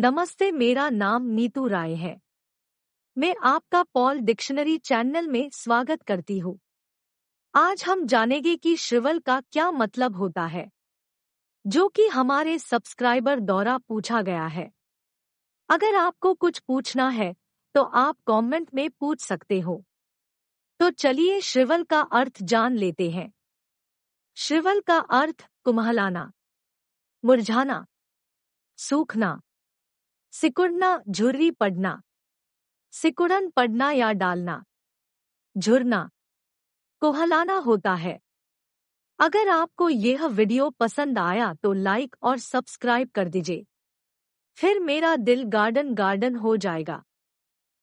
नमस्ते मेरा नाम नीतू राय है मैं आपका पॉल डिक्शनरी चैनल में स्वागत करती हूँ आज हम जानेंगे कि श्रिवल का क्या मतलब होता है जो कि हमारे सब्सक्राइबर द्वारा पूछा गया है अगर आपको कुछ पूछना है तो आप कमेंट में पूछ सकते हो तो चलिए श्रिवल का अर्थ जान लेते हैं श्रिवल का अर्थ कुम्हलाना मुरझाना सूखना सिकुड़ना झुर्री पड़ना सिकुड़न पड़ना या डालना झुरना कोहलाना होता है अगर आपको यह वीडियो पसंद आया तो लाइक और सब्सक्राइब कर दीजिए फिर मेरा दिल गार्डन गार्डन हो जाएगा